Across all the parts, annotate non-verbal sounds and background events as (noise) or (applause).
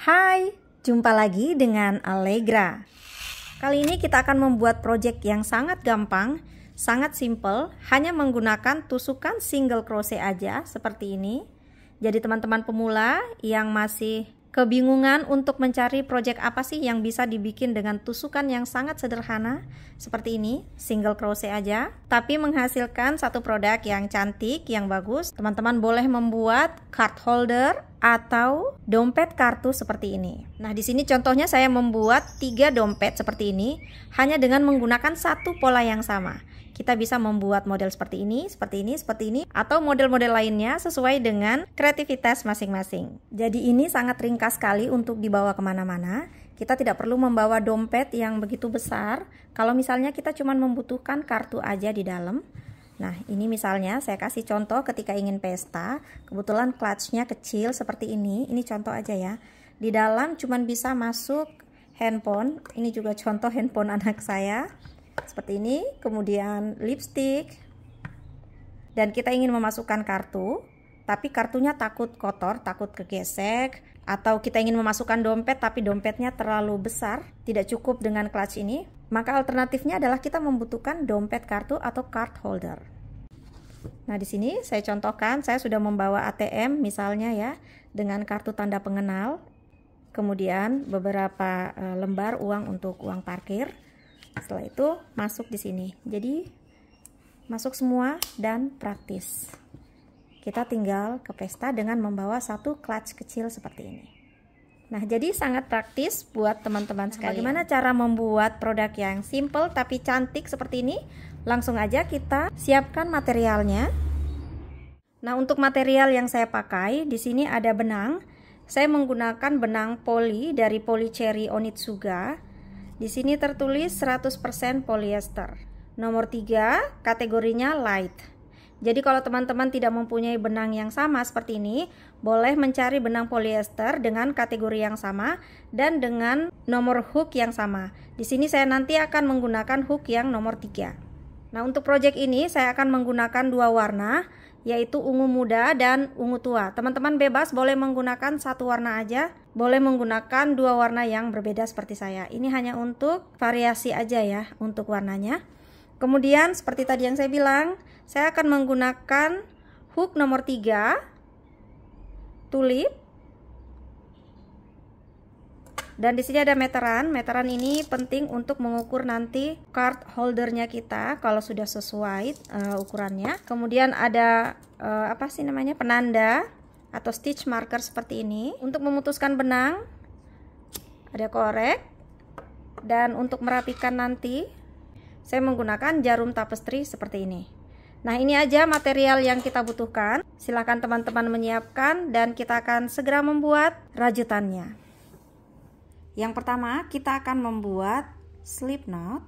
Hai, jumpa lagi dengan Allegra. Kali ini kita akan membuat project yang sangat gampang, sangat simple, hanya menggunakan tusukan single crochet aja seperti ini. Jadi teman-teman pemula yang masih Kebingungan untuk mencari proyek apa sih yang bisa dibikin dengan tusukan yang sangat sederhana seperti ini, single crochet aja, tapi menghasilkan satu produk yang cantik, yang bagus. Teman-teman boleh membuat card holder atau dompet kartu seperti ini. Nah, di sini contohnya saya membuat tiga dompet seperti ini hanya dengan menggunakan satu pola yang sama. Kita bisa membuat model seperti ini, seperti ini, seperti ini, atau model-model lainnya sesuai dengan kreativitas masing-masing. Jadi ini sangat ringkas sekali untuk dibawa kemana-mana. Kita tidak perlu membawa dompet yang begitu besar. Kalau misalnya kita cuma membutuhkan kartu aja di dalam, Nah, ini misalnya saya kasih contoh ketika ingin pesta, kebetulan clutchnya kecil seperti ini, ini contoh aja ya. Di dalam cuma bisa masuk handphone, ini juga contoh handphone (laughs) anak saya seperti ini, kemudian lipstick. Dan kita ingin memasukkan kartu, tapi kartunya takut kotor, takut kegesek, atau kita ingin memasukkan dompet tapi dompetnya terlalu besar, tidak cukup dengan clutch ini, maka alternatifnya adalah kita membutuhkan dompet kartu atau card holder. Nah, di sini saya contohkan, saya sudah membawa ATM misalnya ya, dengan kartu tanda pengenal, kemudian beberapa eh, lembar uang untuk uang parkir, setelah itu masuk di sini jadi masuk semua dan praktis kita tinggal ke pesta dengan membawa satu clutch kecil seperti ini nah jadi sangat praktis buat teman-teman nah, sekalian bagaimana cara membuat produk yang simple tapi cantik seperti ini langsung aja kita siapkan materialnya nah untuk material yang saya pakai di sini ada benang saya menggunakan benang poli dari poli cherry Onitsuga di sini tertulis 100% polyester. Nomor 3, kategorinya light. Jadi kalau teman-teman tidak mempunyai benang yang sama seperti ini, boleh mencari benang polyester dengan kategori yang sama dan dengan nomor hook yang sama. Di sini saya nanti akan menggunakan hook yang nomor 3. Nah, untuk project ini saya akan menggunakan dua warna, yaitu ungu muda dan ungu tua. Teman-teman bebas boleh menggunakan satu warna aja boleh menggunakan dua warna yang berbeda seperti saya. Ini hanya untuk variasi aja ya untuk warnanya. Kemudian seperti tadi yang saya bilang, saya akan menggunakan hook nomor 3 tulip. Dan di sini ada meteran. Meteran ini penting untuk mengukur nanti card holdernya kita kalau sudah sesuai uh, ukurannya. Kemudian ada uh, apa sih namanya? penanda atau stitch marker seperti ini untuk memutuskan benang ada korek dan untuk merapikan nanti saya menggunakan jarum tapestry seperti ini nah ini aja material yang kita butuhkan silahkan teman-teman menyiapkan dan kita akan segera membuat rajutannya yang pertama kita akan membuat slip knot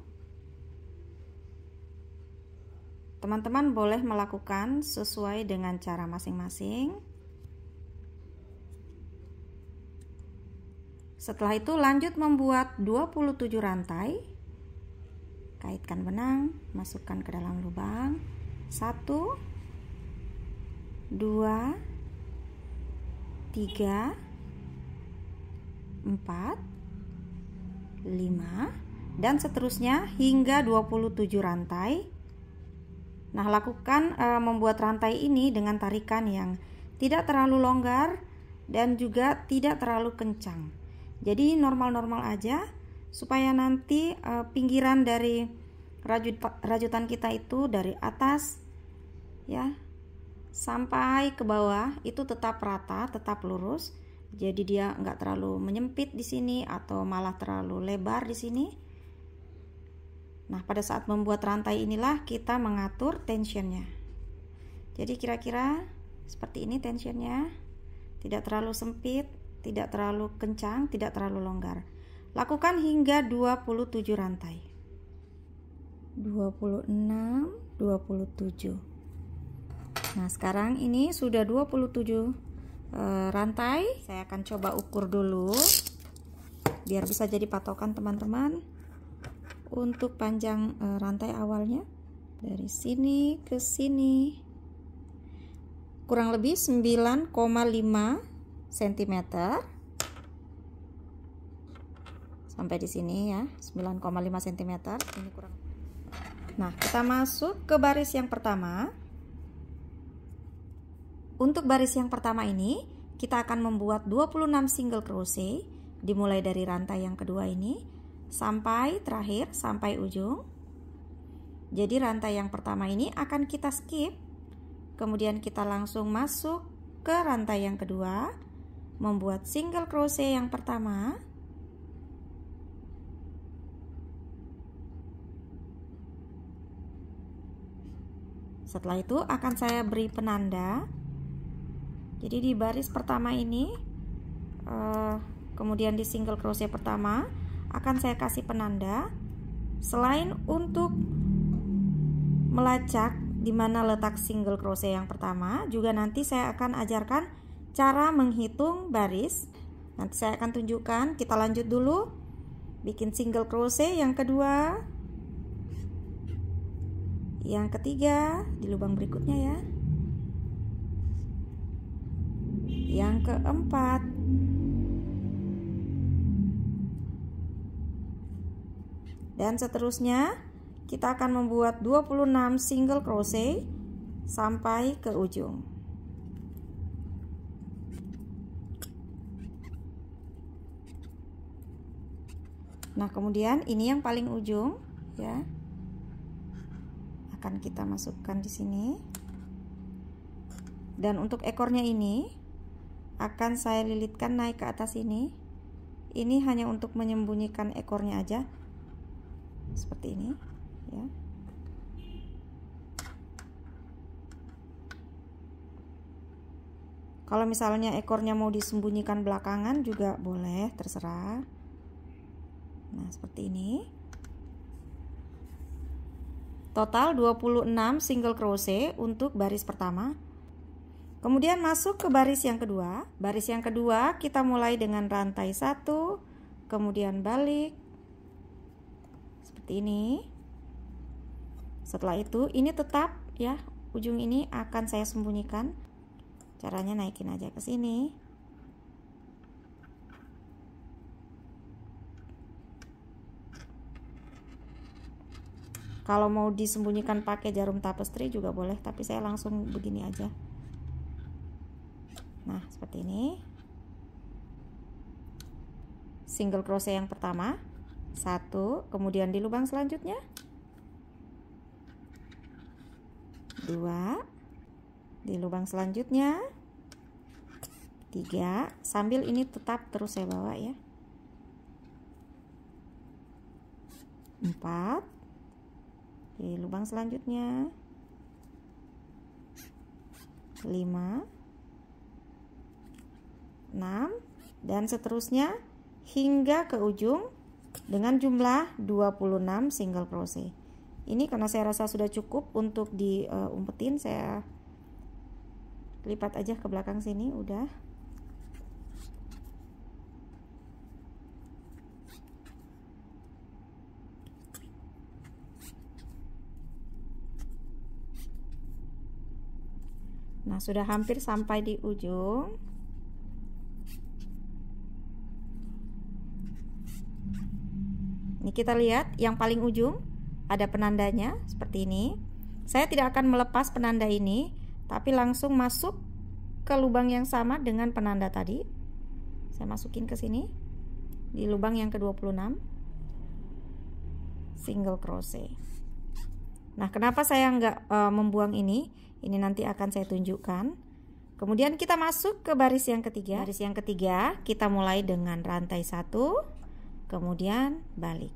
teman-teman boleh melakukan sesuai dengan cara masing-masing Setelah itu lanjut membuat 27 rantai. Kaitkan benang, masukkan ke dalam lubang. 1 2 3 4 5 dan seterusnya hingga 27 rantai. Nah, lakukan e, membuat rantai ini dengan tarikan yang tidak terlalu longgar dan juga tidak terlalu kencang jadi normal-normal aja supaya nanti uh, pinggiran dari rajut, rajutan kita itu dari atas ya sampai ke bawah itu tetap rata tetap lurus jadi dia nggak terlalu menyempit di sini atau malah terlalu lebar di sini nah pada saat membuat rantai inilah kita mengatur tensionnya jadi kira-kira seperti ini tensionnya tidak terlalu sempit tidak terlalu kencang, tidak terlalu longgar. Lakukan hingga 27 rantai. 26, 27. Nah, sekarang ini sudah 27 e, eh, rantai. Saya akan coba ukur dulu biar bisa jadi patokan teman-teman untuk panjang eh, rantai awalnya dari sini ke sini kurang lebih 9,5 cm sampai di sini ya 9,5 cm ini kurang nah kita masuk ke baris yang pertama untuk baris yang pertama ini kita akan membuat 26 single crochet dimulai dari rantai yang kedua ini sampai terakhir sampai ujung jadi rantai yang pertama ini akan kita skip kemudian kita langsung masuk ke rantai yang kedua membuat single crochet yang pertama setelah itu akan saya beri penanda jadi di baris pertama ini eh, kemudian di single crochet pertama akan saya kasih penanda selain untuk melacak di mana letak single crochet yang pertama juga nanti saya akan ajarkan cara menghitung baris nanti saya akan tunjukkan kita lanjut dulu bikin single crochet yang kedua yang ketiga di lubang berikutnya ya yang keempat dan seterusnya kita akan membuat 26 single crochet sampai ke ujung Nah, kemudian ini yang paling ujung ya. Akan kita masukkan di sini. Dan untuk ekornya ini akan saya lilitkan naik ke atas ini. Ini hanya untuk menyembunyikan ekornya aja. Seperti ini, ya. Kalau misalnya ekornya mau disembunyikan belakangan juga boleh, terserah. Nah, seperti ini. Total 26 single crochet untuk baris pertama. Kemudian masuk ke baris yang kedua. Baris yang kedua kita mulai dengan rantai 1, kemudian balik seperti ini. Setelah itu ini tetap ya, ujung ini akan saya sembunyikan. Caranya naikin aja ke sini. kalau mau disembunyikan pakai jarum tapestry juga boleh tapi saya langsung begini aja nah seperti ini single crochet yang pertama satu kemudian di lubang selanjutnya dua di lubang selanjutnya tiga sambil ini tetap terus saya bawa ya empat Oke, lubang selanjutnya 5 6 dan seterusnya hingga ke ujung dengan jumlah 26 single crochet. Ini karena saya rasa sudah cukup untuk diumpetin, uh, saya lipat aja ke belakang sini udah. Nah, sudah hampir sampai di ujung. Ini kita lihat yang paling ujung ada penandanya seperti ini. Saya tidak akan melepas penanda ini, tapi langsung masuk ke lubang yang sama dengan penanda tadi. Saya masukin ke sini di lubang yang ke-26. Single crochet. Nah, kenapa saya nggak e, membuang ini? Ini nanti akan saya tunjukkan. Kemudian kita masuk ke baris yang ketiga. Baris yang ketiga kita mulai dengan rantai satu, kemudian balik.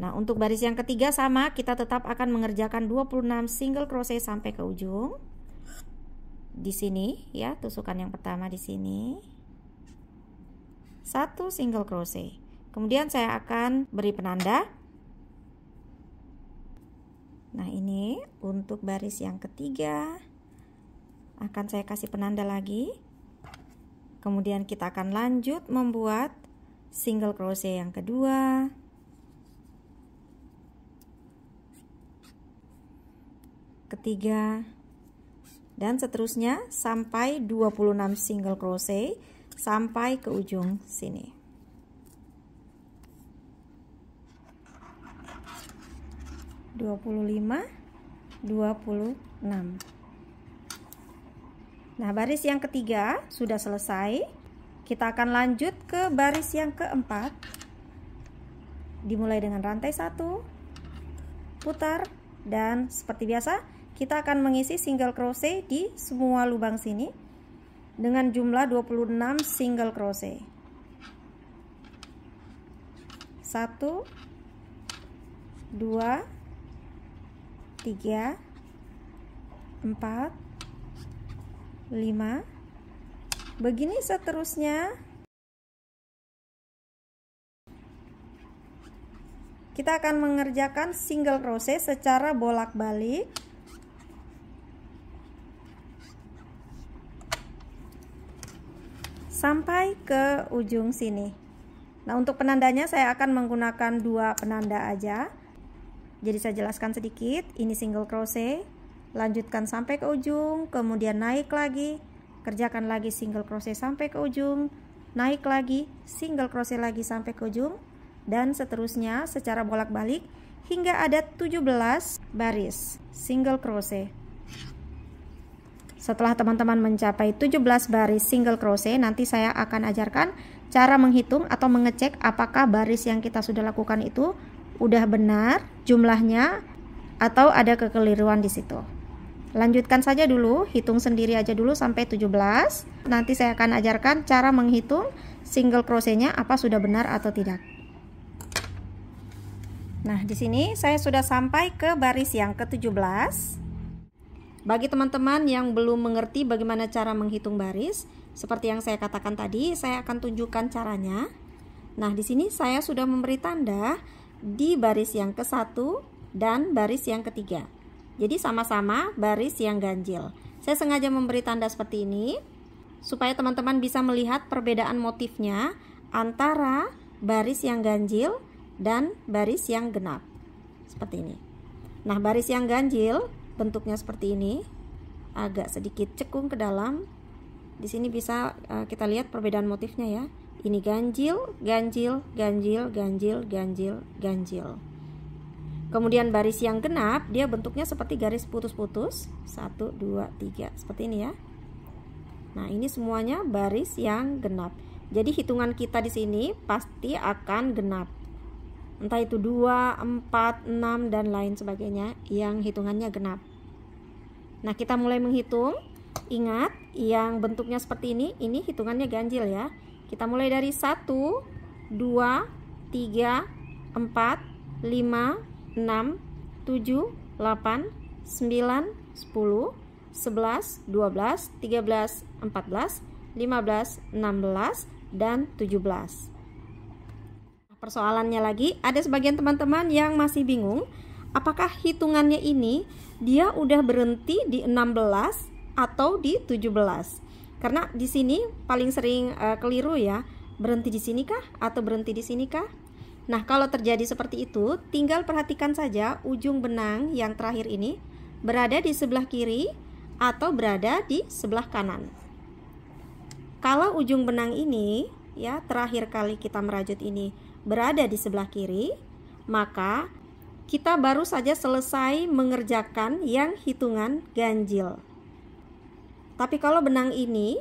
Nah, untuk baris yang ketiga sama, kita tetap akan mengerjakan 26 single crochet sampai ke ujung. Di sini ya, tusukan yang pertama di sini. Satu single crochet. Kemudian saya akan beri penanda Nah ini untuk baris yang ketiga akan saya kasih penanda lagi. Kemudian kita akan lanjut membuat single crochet yang kedua. Ketiga dan seterusnya sampai 26 single crochet sampai ke ujung sini. 25, 26. Nah, baris yang ketiga sudah selesai. Kita akan lanjut ke baris yang keempat. Dimulai dengan rantai satu, putar, dan seperti biasa, kita akan mengisi single crochet di semua lubang sini dengan jumlah 26 single crochet. 1 2 tiga empat lima begini seterusnya kita akan mengerjakan single crochet secara bolak-balik sampai ke ujung sini nah untuk penandanya saya akan menggunakan dua penanda aja jadi saya jelaskan sedikit, ini single crochet, lanjutkan sampai ke ujung, kemudian naik lagi, kerjakan lagi single crochet sampai ke ujung, naik lagi, single crochet lagi sampai ke ujung, dan seterusnya secara bolak-balik hingga ada 17 baris single crochet. Setelah teman-teman mencapai 17 baris single crochet, nanti saya akan ajarkan cara menghitung atau mengecek apakah baris yang kita sudah lakukan itu udah benar jumlahnya atau ada kekeliruan di situ. Lanjutkan saja dulu, hitung sendiri aja dulu sampai 17. Nanti saya akan ajarkan cara menghitung single crochetnya apa sudah benar atau tidak. Nah, di sini saya sudah sampai ke baris yang ke-17. Bagi teman-teman yang belum mengerti bagaimana cara menghitung baris, seperti yang saya katakan tadi, saya akan tunjukkan caranya. Nah, di sini saya sudah memberi tanda di baris yang ke satu dan baris yang ketiga. Jadi sama-sama baris yang ganjil. Saya sengaja memberi tanda seperti ini supaya teman-teman bisa melihat perbedaan motifnya antara baris yang ganjil dan baris yang genap. Seperti ini. Nah, baris yang ganjil bentuknya seperti ini, agak sedikit cekung ke dalam. Di sini bisa eh, kita lihat perbedaan motifnya ya. Ini ganjil, ganjil, ganjil, ganjil, ganjil, ganjil. Kemudian baris yang genap, dia bentuknya seperti garis putus-putus. Satu, dua, tiga, Seperti ini ya. Nah, ini semuanya baris yang genap. Jadi hitungan kita di sini pasti akan genap. Entah itu dua, empat, enam dan lain sebagainya yang hitungannya genap. Nah, kita mulai menghitung. Ingat, yang bentuknya seperti ini, ini hitungannya ganjil ya. Kita mulai dari 1, 2, 3, 4, 5, 6, 7, 8, 9, 10, 11, 12, 13, 14, 15, 16, dan 17 persoalannya lagi ada sebagian teman-teman yang masih bingung apakah hitungannya ini dia udah berhenti di 16 atau di 17 karena di sini paling sering uh, keliru ya, berhenti di sini kah atau berhenti di sini kah? Nah, kalau terjadi seperti itu, tinggal perhatikan saja ujung benang yang terakhir ini berada di sebelah kiri atau berada di sebelah kanan. Kalau ujung benang ini ya terakhir kali kita merajut ini berada di sebelah kiri, maka kita baru saja selesai mengerjakan yang hitungan ganjil. Tapi kalau benang ini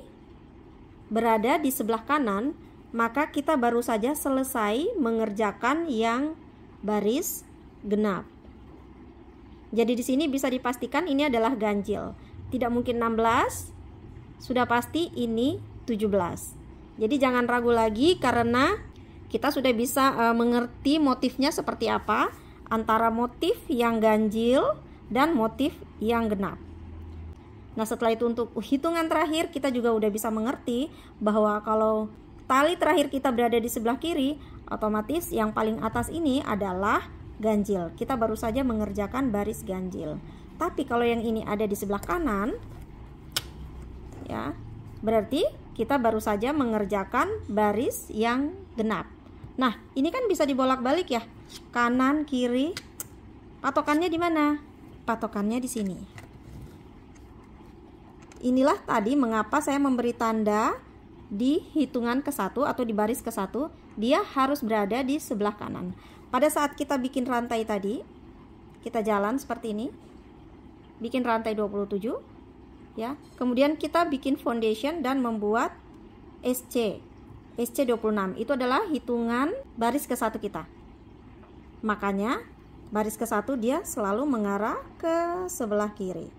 berada di sebelah kanan, maka kita baru saja selesai mengerjakan yang baris genap. Jadi di sini bisa dipastikan ini adalah ganjil. Tidak mungkin 16, sudah pasti ini 17. Jadi jangan ragu lagi karena kita sudah bisa e, mengerti motifnya seperti apa antara motif yang ganjil dan motif yang genap. Nah setelah itu untuk hitungan terakhir kita juga udah bisa mengerti bahwa kalau tali terakhir kita berada di sebelah kiri, otomatis yang paling atas ini adalah ganjil. Kita baru saja mengerjakan baris ganjil. Tapi kalau yang ini ada di sebelah kanan, ya berarti kita baru saja mengerjakan baris yang genap. Nah, ini kan bisa dibolak-balik ya. Kanan, kiri. Patokannya di mana? Patokannya di sini. Inilah tadi mengapa saya memberi tanda di hitungan ke satu atau di baris ke satu dia harus berada di sebelah kanan. Pada saat kita bikin rantai tadi, kita jalan seperti ini. Bikin rantai 27 ya. Kemudian kita bikin foundation dan membuat SC. SC26 itu adalah hitungan baris ke satu kita. Makanya baris ke satu dia selalu mengarah ke sebelah kiri.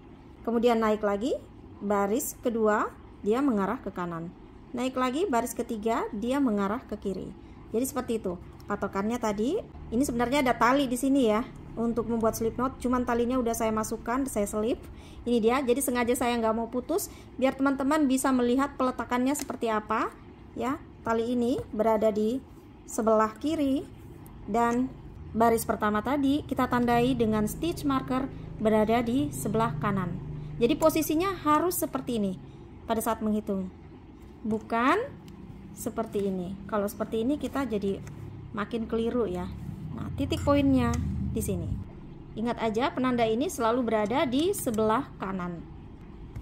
Kemudian naik lagi baris kedua dia mengarah ke kanan. Naik lagi baris ketiga dia mengarah ke kiri. Jadi seperti itu. Patokannya tadi, ini sebenarnya ada tali di sini ya untuk membuat slip knot. Cuman talinya udah saya masukkan, saya selip. Ini dia. Jadi sengaja saya nggak mau putus biar teman-teman bisa melihat peletakannya seperti apa ya. Tali ini berada di sebelah kiri dan baris pertama tadi kita tandai dengan stitch marker berada di sebelah kanan. Jadi posisinya harus seperti ini pada saat menghitung. Bukan seperti ini. Kalau seperti ini kita jadi makin keliru ya. Nah, titik poinnya di sini. Ingat aja penanda ini selalu berada di sebelah kanan.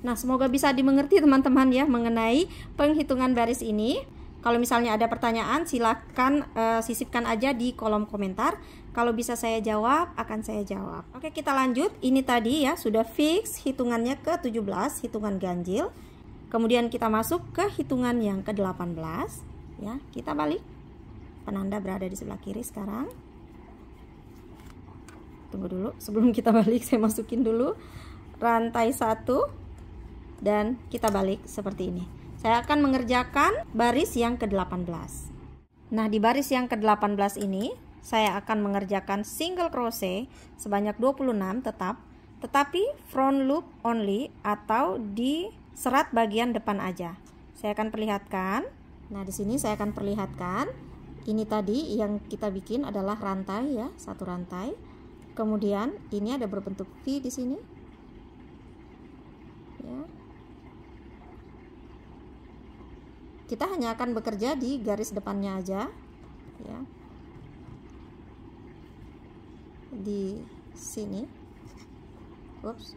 Nah, semoga bisa dimengerti teman-teman ya mengenai penghitungan baris ini. Kalau misalnya ada pertanyaan, silakan uh, sisipkan aja di kolom komentar. Kalau bisa saya jawab, akan saya jawab. Oke, kita lanjut. Ini tadi ya, sudah fix hitungannya ke 17, hitungan ganjil. Kemudian kita masuk ke hitungan yang ke-18, ya. Kita balik. Penanda berada di sebelah kiri sekarang. Tunggu dulu, sebelum kita balik saya masukin dulu rantai 1 dan kita balik seperti ini. Saya akan mengerjakan baris yang ke-18. Nah, di baris yang ke-18 ini saya akan mengerjakan single crochet sebanyak 26 tetap tetapi front loop only atau di serat bagian depan aja. Saya akan perlihatkan. Nah, di sini saya akan perlihatkan ini tadi yang kita bikin adalah rantai ya, satu rantai. Kemudian ini ada berbentuk V di sini. Ya. Kita hanya akan bekerja di garis depannya aja. Ya di sini ups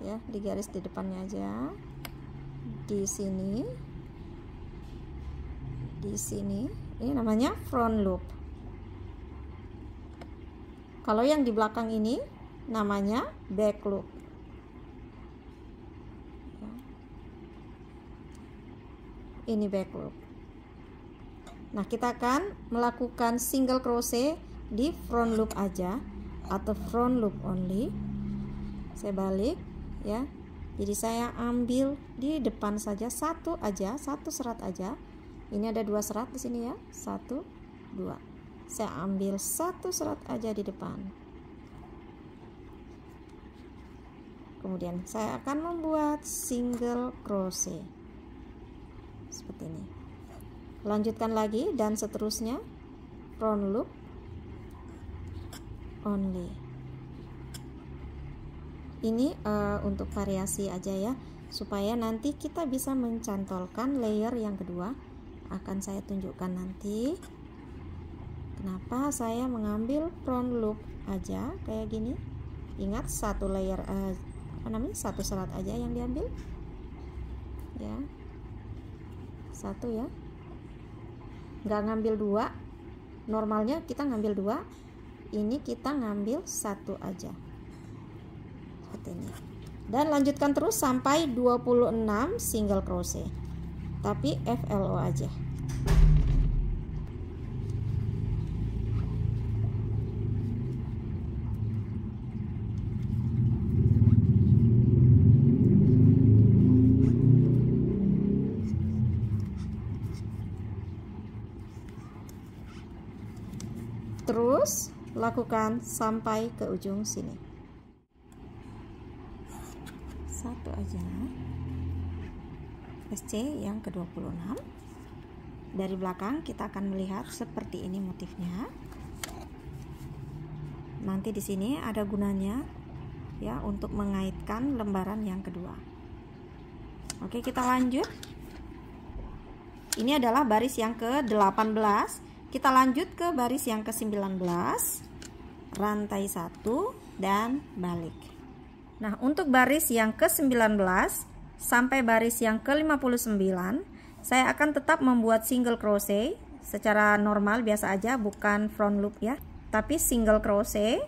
ya di garis di depannya aja di sini di sini ini namanya front loop kalau yang di belakang ini namanya back loop ini back loop nah kita akan melakukan single crochet di front loop aja atau front loop only saya balik ya jadi saya ambil di depan saja satu aja satu serat aja ini ada dua serat di sini ya satu dua saya ambil satu serat aja di depan kemudian saya akan membuat single crochet seperti ini lanjutkan lagi dan seterusnya front loop only. Ini uh, untuk variasi aja ya, supaya nanti kita bisa mencantolkan layer yang kedua. Akan saya tunjukkan nanti. Kenapa saya mengambil front loop aja kayak gini? Ingat satu layer uh, apa namanya? Satu serat aja yang diambil. Ya. Satu ya. Nggak ngambil dua. Normalnya kita ngambil dua ini kita ngambil satu aja seperti ini dan lanjutkan terus sampai 26 single crochet tapi FLO aja terus lakukan sampai ke ujung sini satu aja SC yang ke-26 dari belakang kita akan melihat seperti ini motifnya nanti di sini ada gunanya ya untuk mengaitkan lembaran yang kedua oke kita lanjut ini adalah baris yang ke-18 kita lanjut ke baris yang ke-19, rantai 1 dan balik. Nah, untuk baris yang ke-19 sampai baris yang ke-59, saya akan tetap membuat single crochet secara normal biasa aja, bukan front loop ya, tapi single crochet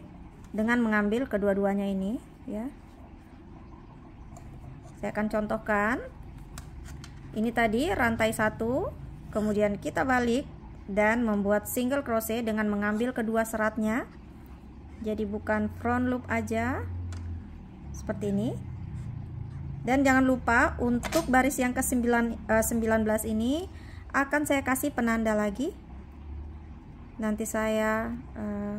dengan mengambil kedua-duanya ini ya. Saya akan contohkan. Ini tadi rantai 1, kemudian kita balik dan membuat single crochet dengan mengambil kedua seratnya jadi bukan front loop aja seperti ini dan jangan lupa untuk baris yang ke 19 eh, ini akan saya kasih penanda lagi nanti saya uh,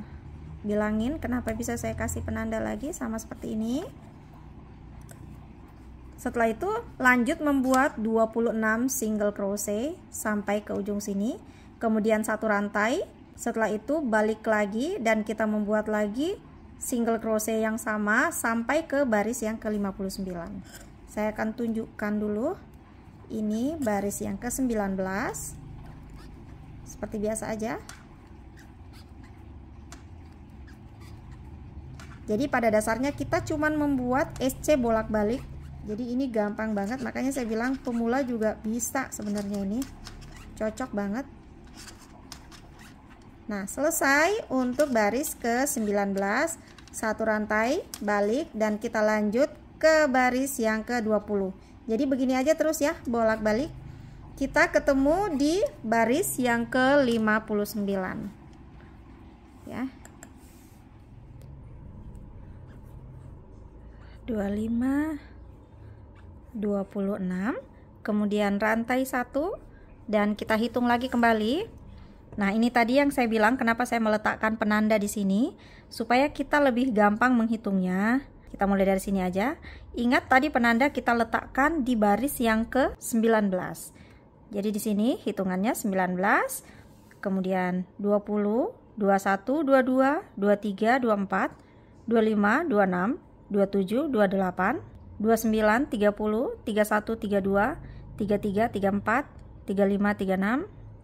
bilangin kenapa bisa saya kasih penanda lagi sama seperti ini setelah itu lanjut membuat 26 single crochet sampai ke ujung sini kemudian satu rantai setelah itu balik lagi dan kita membuat lagi single crochet yang sama sampai ke baris yang ke 59 saya akan tunjukkan dulu ini baris yang ke 19 seperti biasa aja jadi pada dasarnya kita cuman membuat SC bolak-balik jadi ini gampang banget makanya saya bilang pemula juga bisa sebenarnya ini cocok banget Nah, selesai untuk baris ke-19, satu rantai balik dan kita lanjut ke baris yang ke-20. Jadi begini aja terus ya, bolak-balik. Kita ketemu di baris yang ke-59. Ya. 25 26, kemudian rantai 1 dan kita hitung lagi kembali. Nah, ini tadi yang saya bilang kenapa saya meletakkan penanda di sini supaya kita lebih gampang menghitungnya. Kita mulai dari sini aja. Ingat tadi penanda kita letakkan di baris yang ke-19. Jadi di sini hitungannya 19, kemudian 20, 21, 22, 23, 24, 25, 26, 27, 28, 29, 30, 31, 32, 33, 34, 35, 36,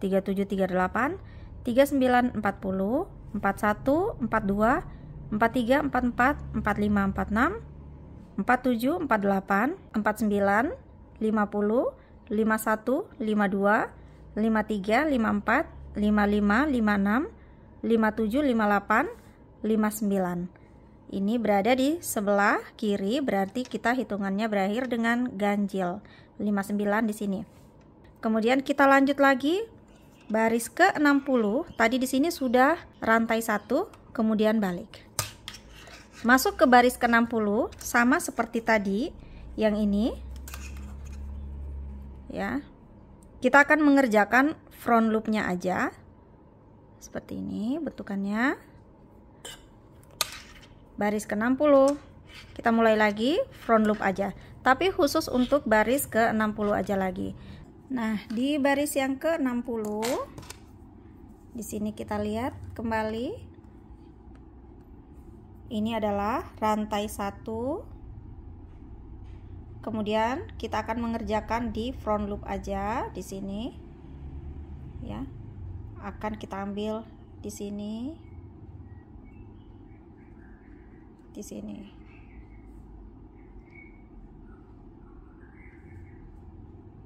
3738, 3940, 41, 42, 43, 4748, 49, 50, 51, 52, 53, 54, 55, 56, 57, 58, 59. Ini berada di sebelah kiri berarti kita hitungannya berakhir dengan ganjil. 59 di sini. Kemudian kita lanjut lagi baris ke 60 tadi di sini sudah rantai satu kemudian balik masuk ke baris ke 60 sama seperti tadi yang ini ya kita akan mengerjakan front loopnya aja seperti ini bentukannya baris ke 60 kita mulai lagi front loop aja tapi khusus untuk baris ke 60 aja lagi Nah, di baris yang ke-60 di sini kita lihat kembali ini adalah rantai 1. Kemudian kita akan mengerjakan di front loop aja di sini. Ya. Akan kita ambil di sini. Di sini.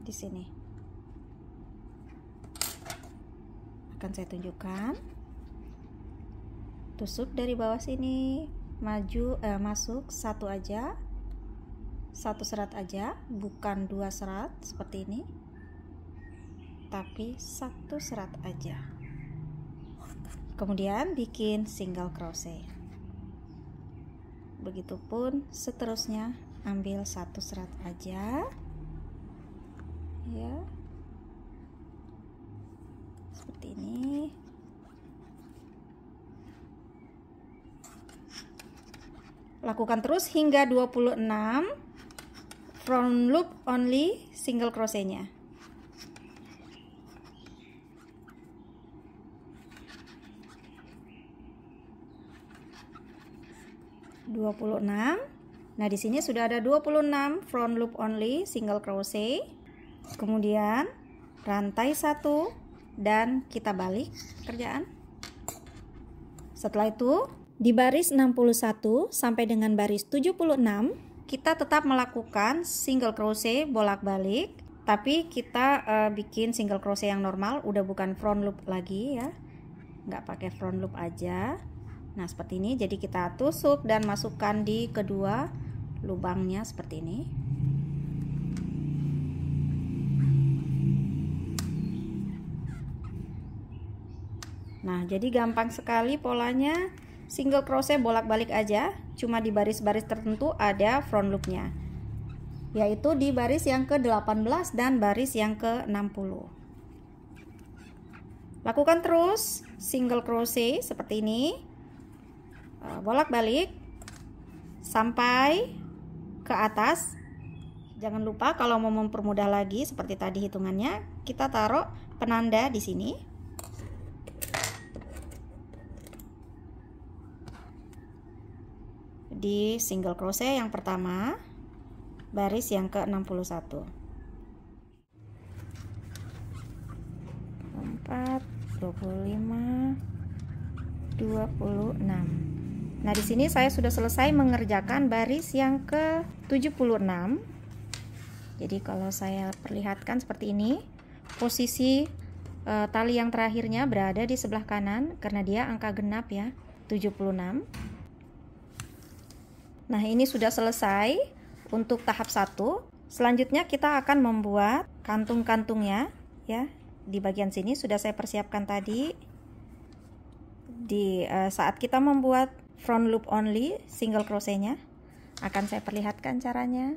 Di sini. akan saya tunjukkan tusuk dari bawah sini maju eh, masuk satu aja satu serat aja bukan dua serat seperti ini tapi satu serat aja kemudian bikin single crochet begitupun seterusnya ambil satu serat aja ya lakukan terus hingga 26 front loop only single crochetnya dua puluh enam Nah, di sini sudah ada 26 front loop only single crochet. Kemudian rantai satu dan kita balik kerjaan. Setelah itu di baris 61 sampai dengan baris 76, kita tetap melakukan single crochet bolak-balik, tapi kita uh, bikin single crochet yang normal, udah bukan front loop lagi ya. Nggak pakai front loop aja. Nah, seperti ini. Jadi kita tusuk dan masukkan di kedua lubangnya seperti ini. Nah, jadi gampang sekali polanya single crochet bolak-balik aja cuma di baris-baris tertentu ada front loopnya yaitu di baris yang ke-18 dan baris yang ke-60 lakukan terus single crochet seperti ini e, bolak-balik sampai ke atas jangan lupa kalau mau mempermudah lagi seperti tadi hitungannya kita taruh penanda di sini di single crochet yang pertama baris yang ke 61 4 25 26 nah di sini saya sudah selesai mengerjakan baris yang ke 76 jadi kalau saya perlihatkan seperti ini posisi e, tali yang terakhirnya berada di sebelah kanan karena dia angka genap ya 76 Nah, ini sudah selesai untuk tahap 1. Selanjutnya kita akan membuat kantung-kantungnya ya. Di bagian sini sudah saya persiapkan tadi. Di uh, saat kita membuat front loop only single crochetnya akan saya perlihatkan caranya.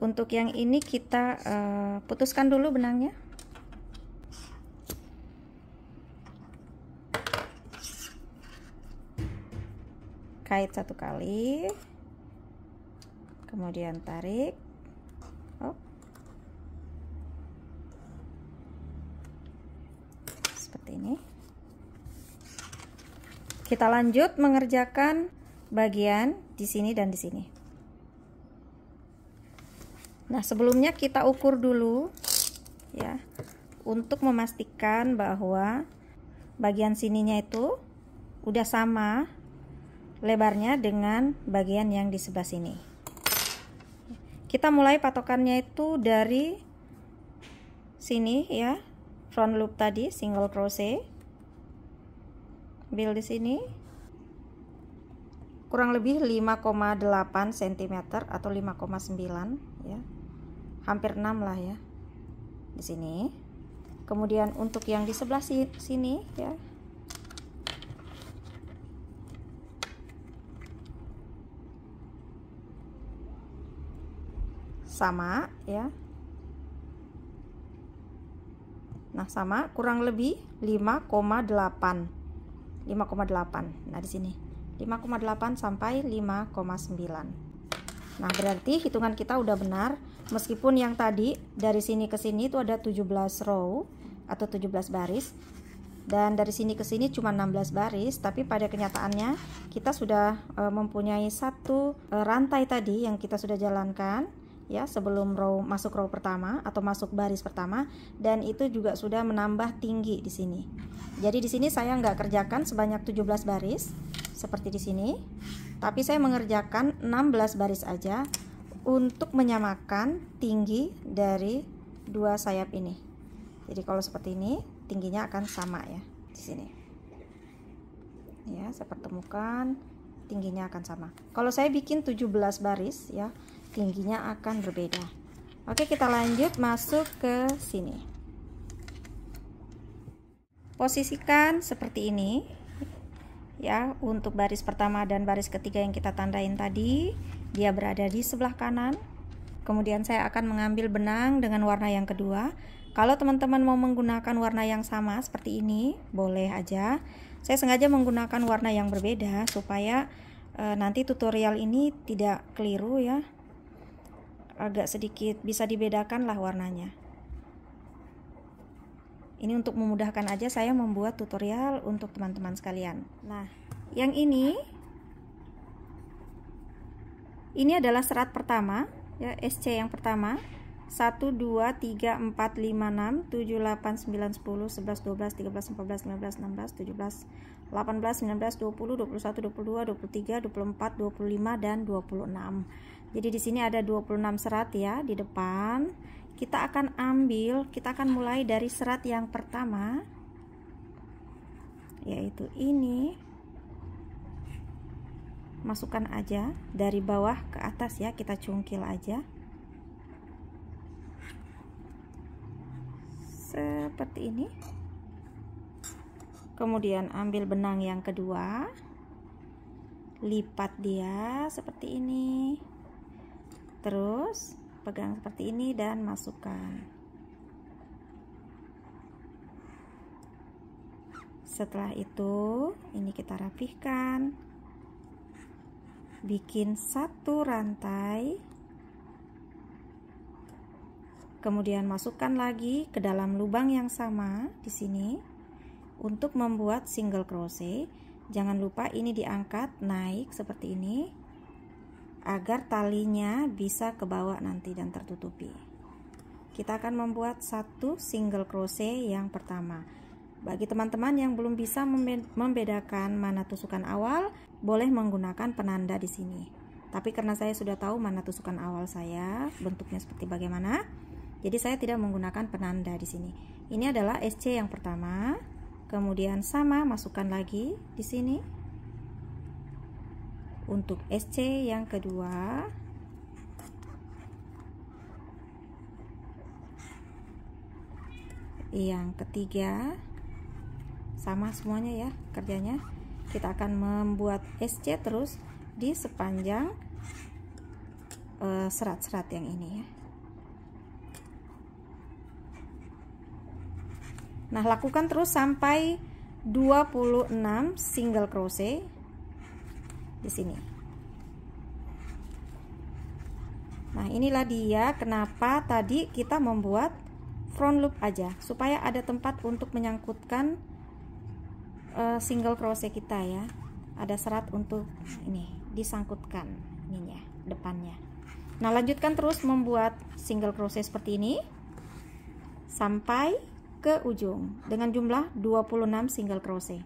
Untuk yang ini kita uh, putuskan dulu benangnya. kait satu kali kemudian tarik oh. seperti ini kita lanjut mengerjakan bagian di sini dan di sini nah sebelumnya kita ukur dulu ya untuk memastikan bahwa bagian sininya itu udah sama lebarnya dengan bagian yang di sebelah sini kita mulai patokannya itu dari sini ya front loop tadi single crochet build di sini kurang lebih 5,8 cm atau 5,9 ya hampir 6 lah ya di sini kemudian untuk yang di sebelah sini ya sama ya nah sama kurang lebih 5,8 5,8 nah di sini 5,8 sampai 5,9 nah berarti hitungan kita udah benar meskipun yang tadi dari sini ke sini itu ada 17 row atau 17 baris dan dari sini ke sini cuma 16 baris tapi pada kenyataannya kita sudah eh, mempunyai satu eh, rantai tadi yang kita sudah jalankan ya sebelum row masuk row pertama atau masuk baris pertama dan itu juga sudah menambah tinggi di sini. Jadi di sini saya nggak kerjakan sebanyak 17 baris seperti di sini, tapi saya mengerjakan 16 baris aja untuk menyamakan tinggi dari dua sayap ini. Jadi kalau seperti ini tingginya akan sama ya di sini. Ya, saya pertemukan tingginya akan sama. Kalau saya bikin 17 baris ya, tingginya akan berbeda oke kita lanjut masuk ke sini posisikan seperti ini ya untuk baris pertama dan baris ketiga yang kita tandain tadi dia berada di sebelah kanan kemudian saya akan mengambil benang dengan warna yang kedua kalau teman-teman mau menggunakan warna yang sama seperti ini, boleh aja. Saya sengaja menggunakan warna yang berbeda supaya e, nanti tutorial ini tidak keliru ya agak sedikit bisa dibedakan lah warnanya ini untuk memudahkan aja saya membuat tutorial untuk teman-teman sekalian nah yang ini ini adalah serat pertama ya SC yang pertama 1 2 3 4 5 6 7 8 9 10 11 12 13 14 15 16 17 18 19 20 21 22 23 24 25 dan 26 jadi di sini ada 26 serat ya di depan. Kita akan ambil, kita akan mulai dari serat yang pertama yaitu ini. Masukkan aja dari bawah ke atas ya, kita cungkil aja. Seperti ini. Kemudian ambil benang yang kedua. Lipat dia seperti ini terus pegang seperti ini dan masukkan setelah itu ini kita rapihkan bikin satu rantai kemudian masukkan lagi ke dalam lubang yang sama di sini untuk membuat single crochet jangan lupa ini diangkat naik seperti ini agar talinya bisa ke bawah nanti dan tertutupi kita akan membuat satu single crochet yang pertama bagi teman-teman yang belum bisa membedakan mana tusukan awal boleh menggunakan penanda di sini tapi karena saya sudah tahu mana tusukan awal saya bentuknya seperti bagaimana jadi saya tidak menggunakan penanda di sini ini adalah SC yang pertama kemudian sama masukkan lagi di sini untuk SC yang kedua yang ketiga sama semuanya ya kerjanya kita akan membuat SC terus di sepanjang eh, serat-serat uh, yang ini ya nah lakukan terus sampai 26 single crochet di sini. Nah, inilah dia kenapa tadi kita membuat front loop aja supaya ada tempat untuk menyangkutkan uh, single crochet kita ya. Ada serat untuk ini disangkutkan ininya depannya. Nah, lanjutkan terus membuat single crochet seperti ini sampai ke ujung dengan jumlah 26 single crochet.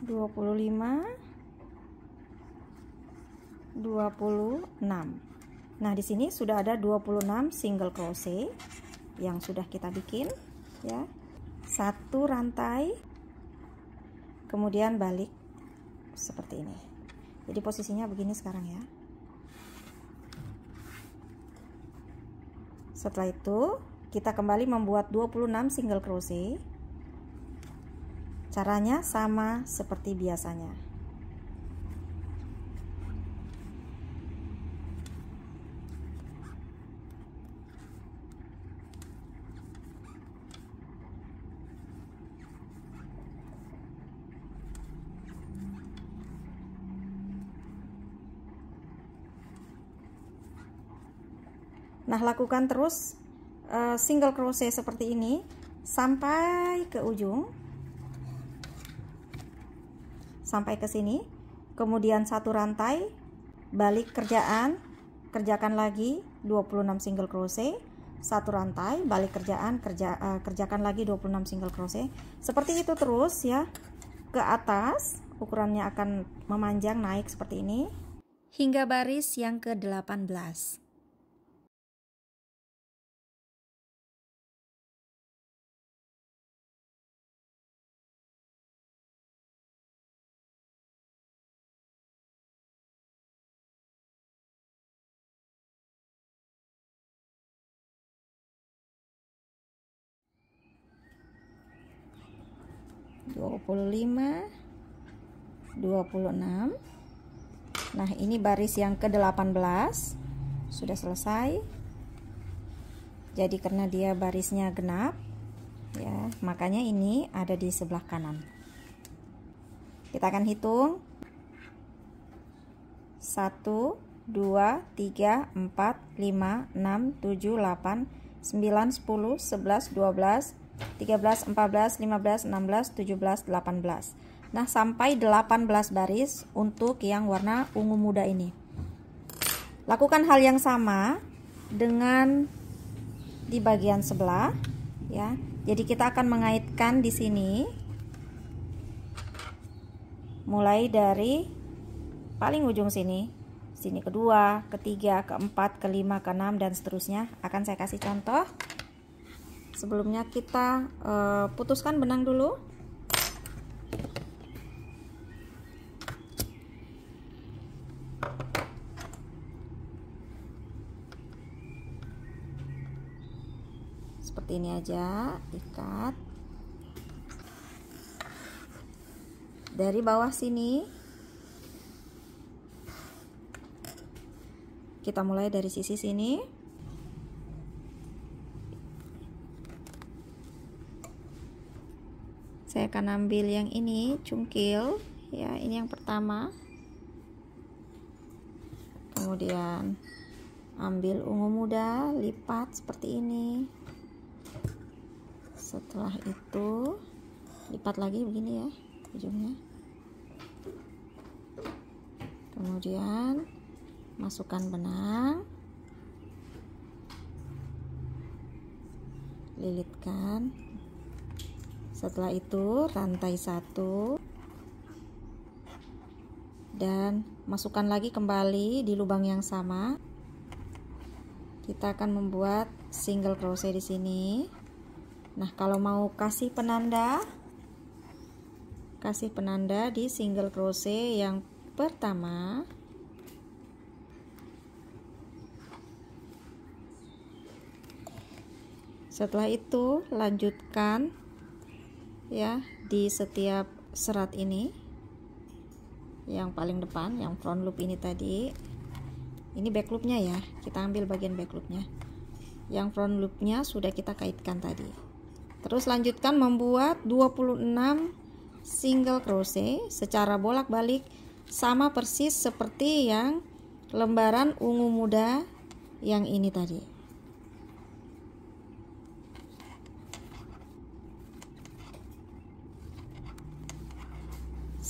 25 26 nah di sini sudah ada 26 single crochet yang sudah kita bikin ya satu rantai kemudian balik seperti ini jadi posisinya begini sekarang ya setelah itu kita kembali membuat 26 single crochet Caranya sama seperti biasanya. Nah, lakukan terus eh, single crochet seperti ini sampai ke ujung sampai ke sini kemudian satu rantai balik kerjaan kerjakan lagi 26 single crochet satu rantai balik kerjaan kerja uh, kerjakan lagi 26 single crochet seperti itu terus ya ke atas ukurannya akan memanjang naik seperti ini hingga baris yang ke-18 25 26 nah ini baris yang ke 18 sudah selesai jadi karena dia barisnya genap ya makanya ini ada di sebelah kanan kita akan hitung 1 2 3 4 5 6 7 8 9 10 11 12 13, 14, 15, 16, 17, 18 nah sampai 18 baris untuk yang warna ungu muda ini lakukan hal yang sama dengan di bagian sebelah ya jadi kita akan mengaitkan di sini mulai dari paling ujung sini sini kedua, ketiga, keempat, kelima, keenam dan seterusnya akan saya kasih contoh sebelumnya kita uh, putuskan benang dulu seperti ini aja ikat dari bawah sini kita mulai dari sisi sini saya akan ambil yang ini cungkil ya ini yang pertama kemudian ambil ungu muda lipat seperti ini setelah itu lipat lagi begini ya ujungnya kemudian masukkan benang lilitkan setelah itu rantai satu dan masukkan lagi kembali di lubang yang sama kita akan membuat single crochet di sini nah kalau mau kasih penanda kasih penanda di single crochet yang pertama setelah itu lanjutkan ya di setiap serat ini yang paling depan yang front loop ini tadi ini back loopnya ya kita ambil bagian back loopnya yang front loopnya sudah kita kaitkan tadi terus lanjutkan membuat 26 single crochet secara bolak-balik sama persis seperti yang lembaran ungu muda yang ini tadi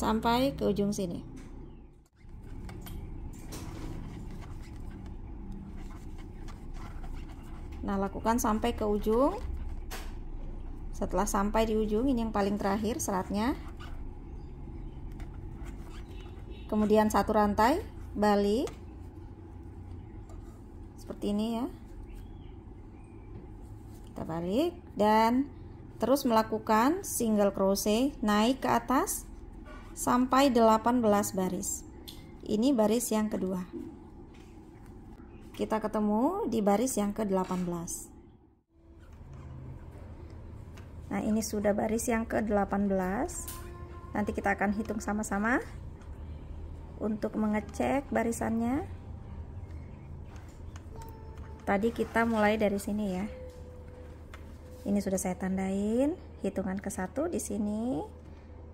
sampai ke ujung sini nah lakukan sampai ke ujung setelah sampai di ujung ini yang paling terakhir seratnya kemudian satu rantai balik seperti ini ya kita balik dan terus melakukan single crochet naik ke atas sampai 18 baris. Ini baris yang kedua. Kita ketemu di baris yang ke-18. Nah, ini sudah baris yang ke-18. Nanti kita akan hitung sama-sama untuk mengecek barisannya. Tadi kita mulai dari sini ya. Ini sudah saya tandain, hitungan ke satu di sini,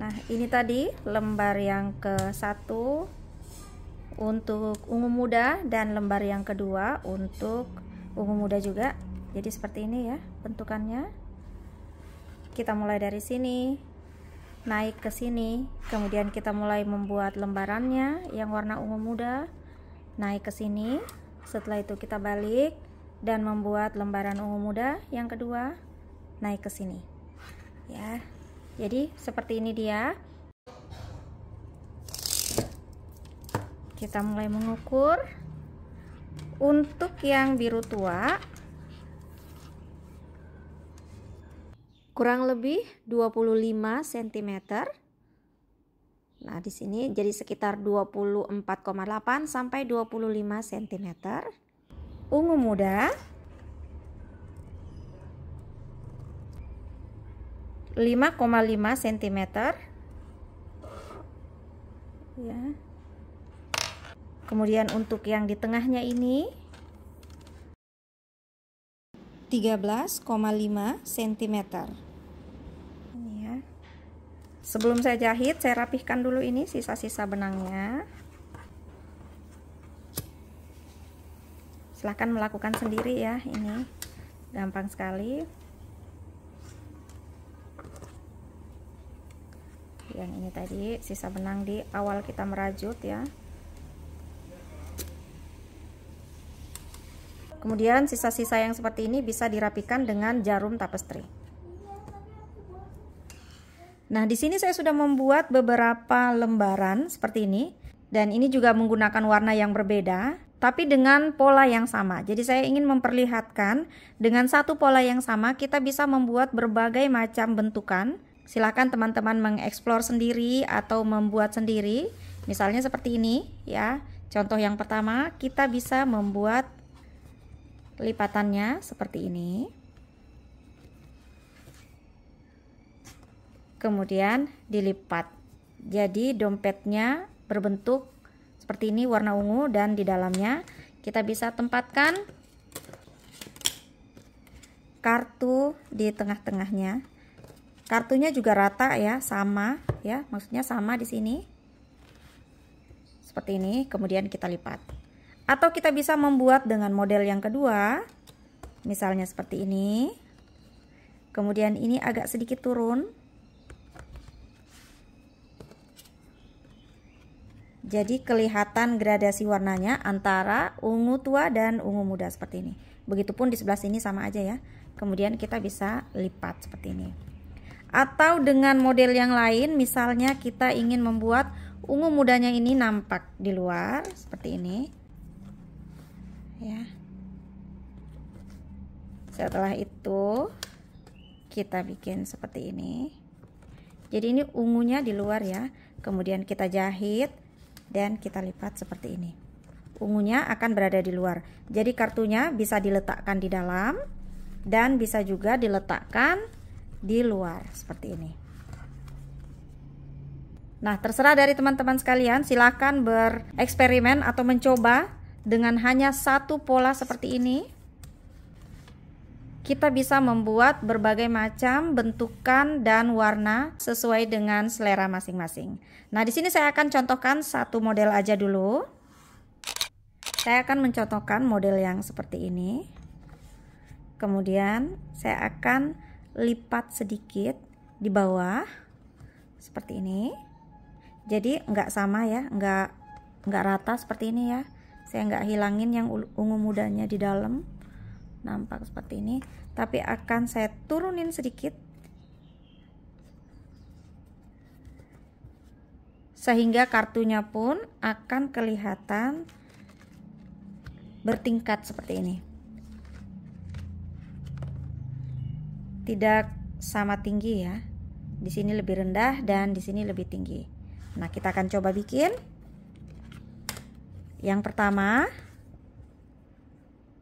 Nah, ini tadi lembar yang ke satu untuk ungu muda dan lembar yang kedua untuk ungu muda juga. Jadi seperti ini ya bentukannya. Kita mulai dari sini, naik ke sini, kemudian kita mulai membuat lembarannya yang warna ungu muda, naik ke sini. Setelah itu kita balik dan membuat lembaran ungu muda yang kedua, naik ke sini. Ya jadi seperti ini dia kita mulai mengukur untuk yang biru tua kurang lebih 25 cm Nah, di sini jadi sekitar 24,8 sampai 25 cm. Ungu muda 5,5 cm ya. kemudian untuk yang di tengahnya ini 13,5 cm ini ya. sebelum saya jahit saya rapihkan dulu ini sisa-sisa benangnya silahkan melakukan sendiri ya ini gampang sekali yang ini tadi sisa benang di awal kita merajut ya kemudian sisa-sisa yang seperti ini bisa dirapikan dengan jarum tapestry nah di sini saya sudah membuat beberapa lembaran seperti ini dan ini juga menggunakan warna yang berbeda tapi dengan pola yang sama. Jadi saya ingin memperlihatkan dengan satu pola yang sama kita bisa membuat berbagai macam bentukan Silahkan teman-teman mengeksplor sendiri atau membuat sendiri. Misalnya seperti ini ya. Contoh yang pertama, kita bisa membuat lipatannya seperti ini. Kemudian dilipat. Jadi dompetnya berbentuk seperti ini warna ungu dan di dalamnya kita bisa tempatkan kartu di tengah-tengahnya Kartunya juga rata ya, sama ya, maksudnya sama di sini. Seperti ini, kemudian kita lipat. Atau kita bisa membuat dengan model yang kedua. Misalnya seperti ini. Kemudian ini agak sedikit turun. Jadi kelihatan gradasi warnanya antara ungu tua dan ungu muda seperti ini. Begitupun di sebelah sini sama aja ya. Kemudian kita bisa lipat seperti ini. Atau dengan model yang lain, misalnya kita ingin membuat ungu mudanya ini nampak di luar seperti ini. Ya. Setelah itu kita bikin seperti ini. Jadi ini ungunya di luar ya. Kemudian kita jahit dan kita lipat seperti ini. Ungunya akan berada di luar. Jadi kartunya bisa diletakkan di dalam dan bisa juga diletakkan di luar seperti ini Nah terserah dari teman-teman sekalian silahkan bereksperimen atau mencoba dengan hanya satu pola seperti ini kita bisa membuat berbagai macam bentukan dan warna sesuai dengan selera masing-masing. Nah, di sini saya akan contohkan satu model aja dulu. Saya akan mencontohkan model yang seperti ini. Kemudian saya akan lipat sedikit di bawah seperti ini jadi nggak sama ya nggak nggak rata seperti ini ya saya nggak hilangin yang ungu mudanya di dalam nampak seperti ini tapi akan saya turunin sedikit sehingga kartunya pun akan kelihatan bertingkat seperti ini tidak sama tinggi ya. Di sini lebih rendah dan di sini lebih tinggi. Nah, kita akan coba bikin. Yang pertama,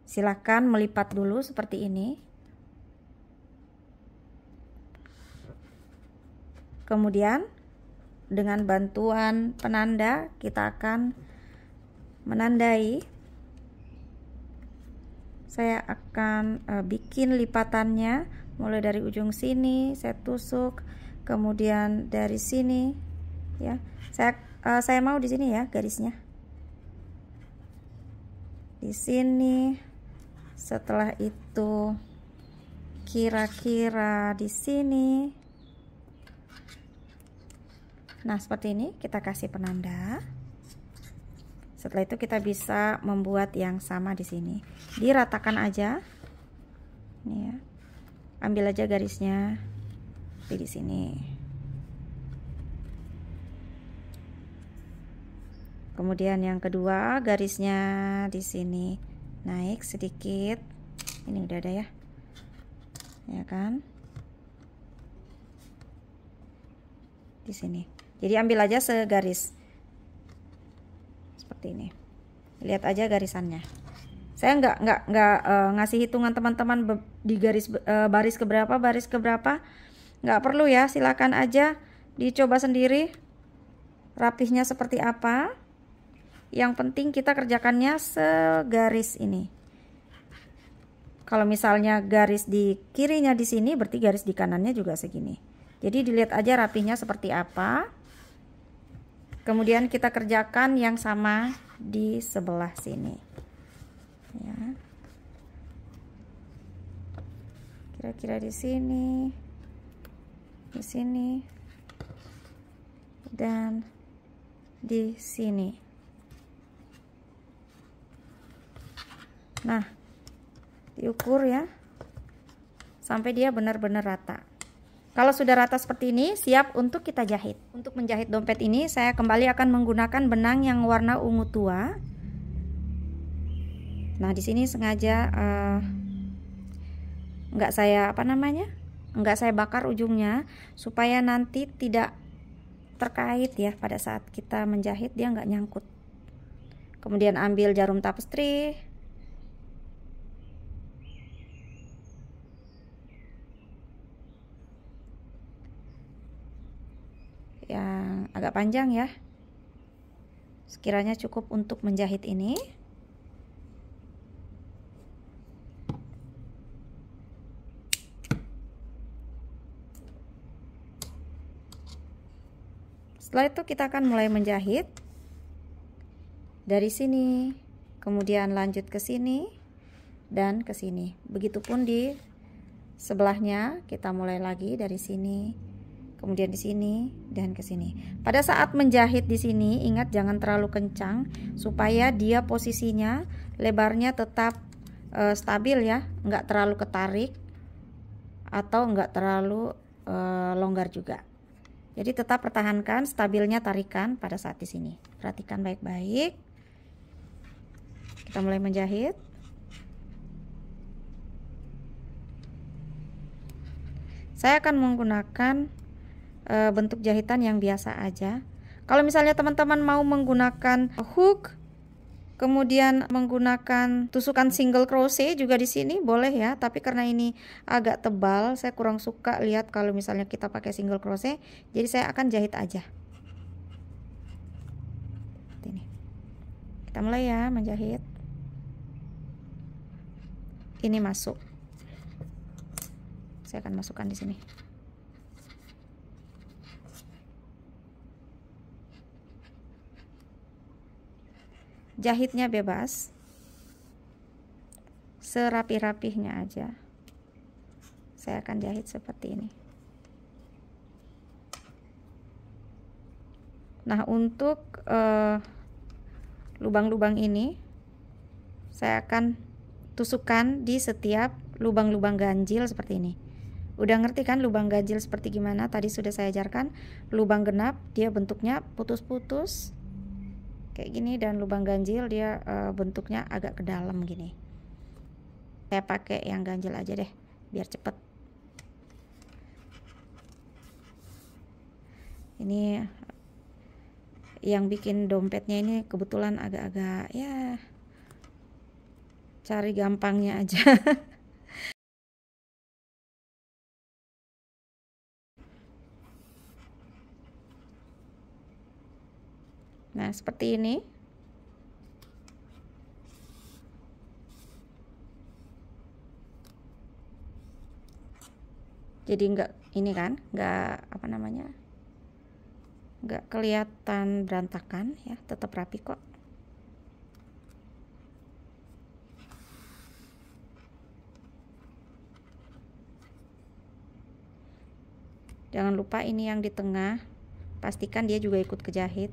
silakan melipat dulu seperti ini. Kemudian, dengan bantuan penanda, kita akan menandai. Saya akan uh, bikin lipatannya mulai dari ujung sini saya tusuk kemudian dari sini ya saya uh, saya mau di sini ya garisnya di sini setelah itu kira-kira di sini nah seperti ini kita kasih penanda setelah itu kita bisa membuat yang sama di sini diratakan aja ini ya ambil aja garisnya di sini kemudian yang kedua garisnya di sini naik sedikit ini udah ada ya ya kan di sini jadi ambil aja segaris seperti ini lihat aja garisannya saya nggak nggak nggak uh, ngasih hitungan teman-teman di garis uh, baris keberapa baris keberapa nggak perlu ya silakan aja dicoba sendiri rapihnya seperti apa yang penting kita kerjakannya segaris ini kalau misalnya garis di kirinya di sini berarti garis di kanannya juga segini jadi dilihat aja rapihnya seperti apa kemudian kita kerjakan yang sama di sebelah sini ya kira-kira di sini di sini dan di sini nah diukur ya sampai dia benar-benar rata kalau sudah rata seperti ini, siap untuk kita jahit. Untuk menjahit dompet ini, saya kembali akan menggunakan benang yang warna ungu tua. Nah, di sini sengaja uh, nggak saya apa namanya? nggak saya bakar ujungnya supaya nanti tidak terkait ya pada saat kita menjahit dia nggak nyangkut. Kemudian ambil jarum tapestri Yang agak panjang ya. Sekiranya cukup untuk menjahit ini. Setelah itu kita akan mulai menjahit dari sini, kemudian lanjut ke sini dan ke sini. Begitupun di sebelahnya kita mulai lagi dari sini, kemudian di sini dan ke sini. Pada saat menjahit di sini ingat jangan terlalu kencang supaya dia posisinya lebarnya tetap e, stabil ya, nggak terlalu ketarik atau nggak terlalu e, longgar juga. Jadi tetap pertahankan stabilnya tarikan pada saat di sini. Perhatikan baik-baik. Kita mulai menjahit. Saya akan menggunakan e, bentuk jahitan yang biasa aja. Kalau misalnya teman-teman mau menggunakan hook Kemudian menggunakan tusukan single crochet juga di sini boleh ya, tapi karena ini agak tebal, saya kurang suka lihat kalau misalnya kita pakai single crochet, jadi saya akan jahit aja. Ini. Kita mulai ya menjahit. Ini masuk. Saya akan masukkan di sini. jahitnya bebas serapi-rapihnya aja saya akan jahit seperti ini nah untuk eh, lubang-lubang uh, ini saya akan tusukan di setiap lubang-lubang ganjil seperti ini Udah ngerti kan lubang ganjil seperti gimana? Tadi sudah saya ajarkan. Lubang genap dia bentuknya putus-putus kayak gini dan lubang ganjil dia uh, bentuknya agak ke dalam gini saya pakai yang ganjil aja deh biar cepet ini yang bikin dompetnya ini kebetulan agak-agak ya cari gampangnya aja (laughs) Nah, seperti ini. Jadi enggak ini kan, enggak apa namanya? Enggak kelihatan berantakan ya, tetap rapi kok. Jangan lupa ini yang di tengah, pastikan dia juga ikut kejahit.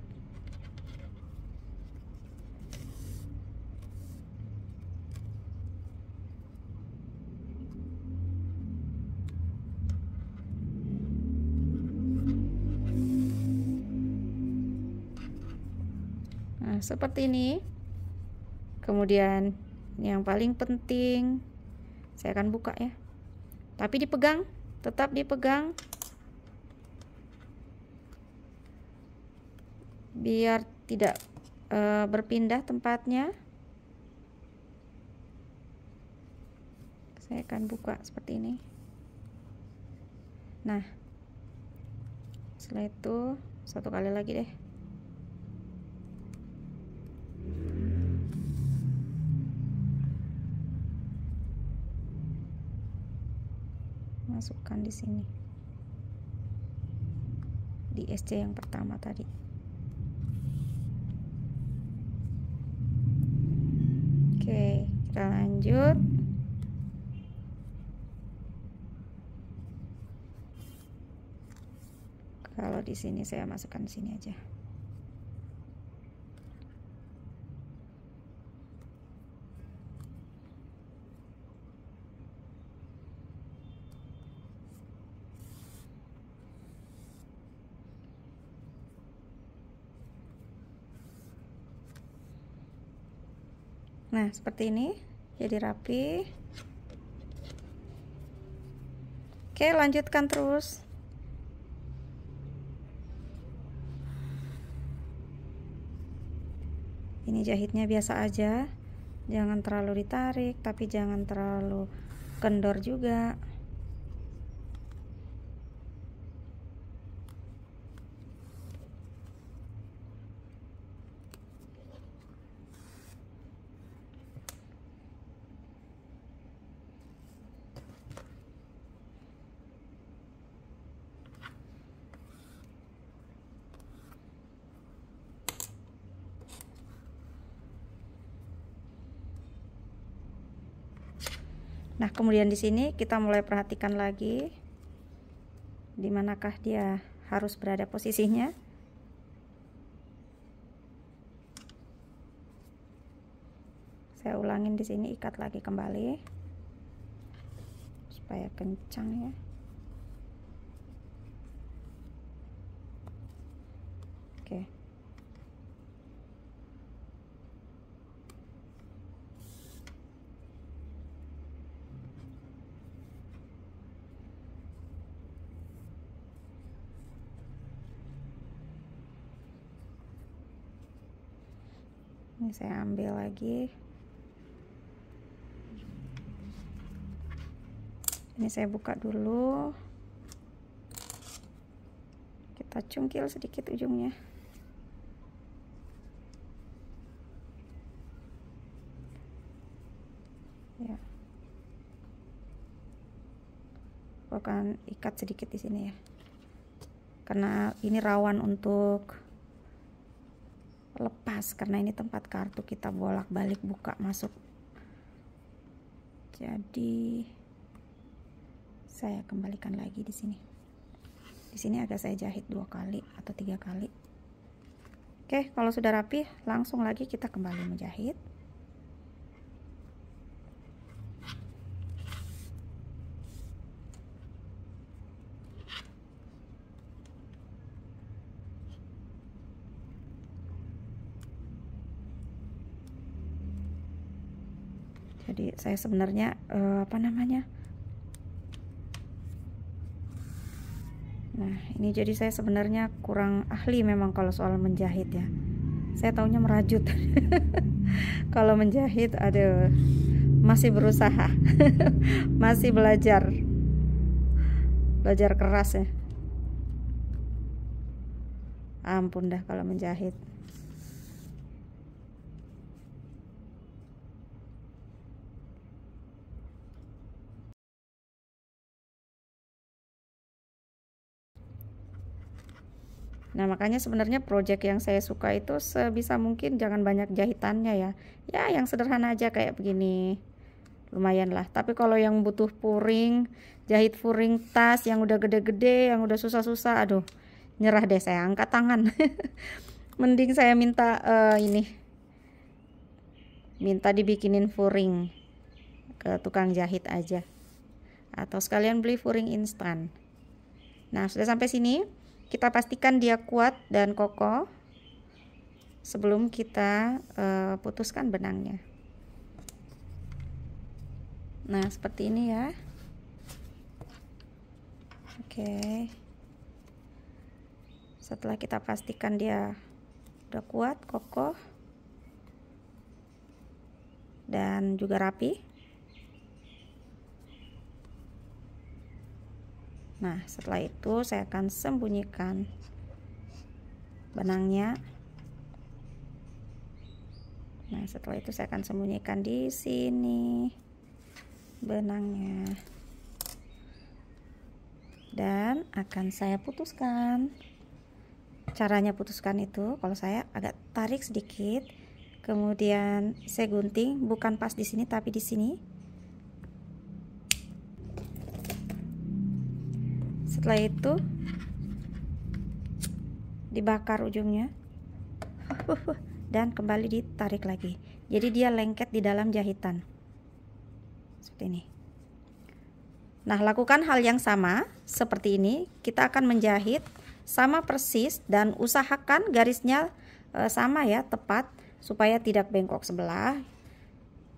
seperti ini kemudian yang paling penting saya akan buka ya tapi dipegang tetap dipegang biar tidak e, berpindah tempatnya saya akan buka seperti ini nah setelah itu satu kali lagi deh masukkan di sini di SC yang pertama tadi oke kita lanjut kalau di sini saya masukkan di sini aja nah seperti ini jadi rapi oke lanjutkan terus ini jahitnya biasa aja jangan terlalu ditarik tapi jangan terlalu kendor juga kemudian di sini kita mulai perhatikan lagi di manakah dia harus berada posisinya saya ulangin di sini ikat lagi kembali supaya kencang ya ini saya ambil lagi ini saya buka dulu kita cungkil sedikit ujungnya ya akan ikat sedikit di sini ya karena ini rawan untuk lepas karena ini tempat kartu kita bolak-balik buka masuk jadi saya kembalikan lagi di sini di sini agak saya jahit dua kali atau tiga kali oke kalau sudah rapi langsung lagi kita kembali menjahit saya sebenarnya uh, apa namanya nah ini jadi saya sebenarnya kurang ahli memang kalau soal menjahit ya saya taunya merajut (laughs) kalau menjahit aduh masih berusaha (laughs) masih belajar belajar keras ya ampun dah kalau menjahit Nah, makanya sebenarnya project yang saya suka itu sebisa mungkin jangan banyak jahitannya ya. Ya, yang sederhana aja kayak begini. Lumayan lah. Tapi kalau yang butuh puring, jahit puring tas yang udah gede-gede, yang udah susah-susah, aduh, nyerah deh saya angkat tangan. (laughs) Mending saya minta uh, ini. Minta dibikinin furing ke tukang jahit aja. Atau sekalian beli furing instan. Nah, sudah sampai sini kita pastikan dia kuat dan kokoh sebelum kita uh, putuskan benangnya nah seperti ini ya oke setelah kita pastikan dia udah kuat kokoh dan juga rapi Nah, setelah itu saya akan sembunyikan benangnya. Nah, setelah itu saya akan sembunyikan di sini benangnya. Dan akan saya putuskan. Caranya putuskan itu kalau saya agak tarik sedikit, kemudian saya gunting bukan pas di sini tapi di sini. setelah itu dibakar ujungnya (laughs) dan kembali ditarik lagi jadi dia lengket di dalam jahitan seperti ini nah lakukan hal yang sama seperti ini kita akan menjahit sama persis dan usahakan garisnya eh, sama ya tepat supaya tidak bengkok sebelah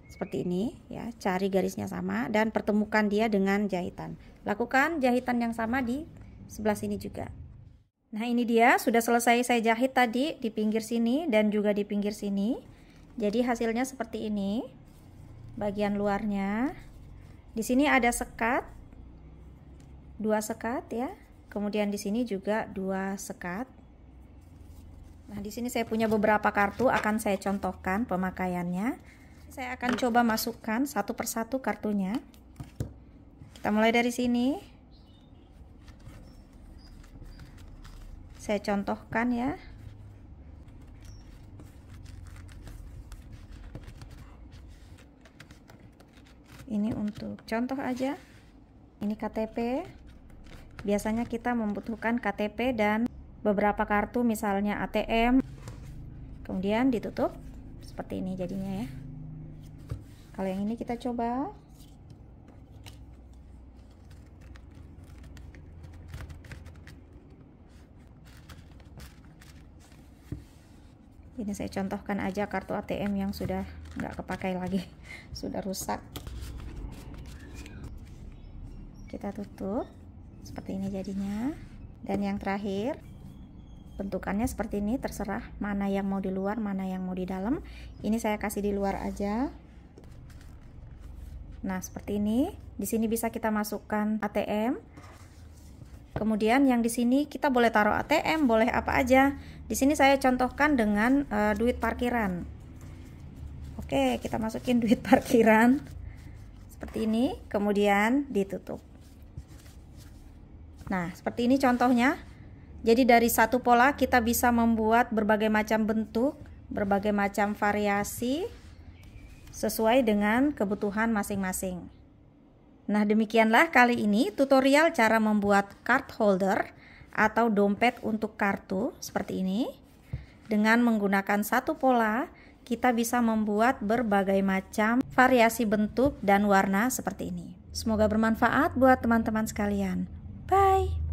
seperti ini ya cari garisnya sama dan pertemukan dia dengan jahitan lakukan jahitan yang sama di sebelah sini juga nah ini dia sudah selesai saya jahit tadi di pinggir sini dan juga di pinggir sini jadi hasilnya seperti ini bagian luarnya di sini ada sekat dua sekat ya kemudian di sini juga dua sekat nah di sini saya punya beberapa kartu akan saya contohkan pemakaiannya saya akan coba masukkan satu persatu kartunya kita mulai dari sini saya contohkan ya ini untuk contoh aja ini KTP biasanya kita membutuhkan KTP dan beberapa kartu misalnya ATM kemudian ditutup seperti ini jadinya ya kalau yang ini kita coba ini saya contohkan aja kartu ATM yang sudah nggak kepakai lagi (laughs) sudah rusak kita tutup seperti ini jadinya dan yang terakhir bentukannya seperti ini terserah mana yang mau di luar mana yang mau di dalam ini saya kasih di luar aja Nah, seperti ini. Di sini bisa kita masukkan ATM. Kemudian yang di sini kita boleh taruh ATM, boleh apa aja. Di sini saya contohkan dengan e, duit parkiran. Oke, kita masukin (laughs) duit parkiran seperti ini, kemudian ditutup. Nah, seperti ini contohnya. Jadi dari satu pola kita bisa membuat berbagai macam bentuk, berbagai macam variasi sesuai dengan kebutuhan masing-masing. Nah, demikianlah kali ini tutorial cara membuat card holder atau dompet untuk kartu seperti ini. Dengan menggunakan satu pola, kita bisa membuat berbagai macam variasi bentuk dan warna seperti ini. Semoga bermanfaat buat teman-teman sekalian. Bye.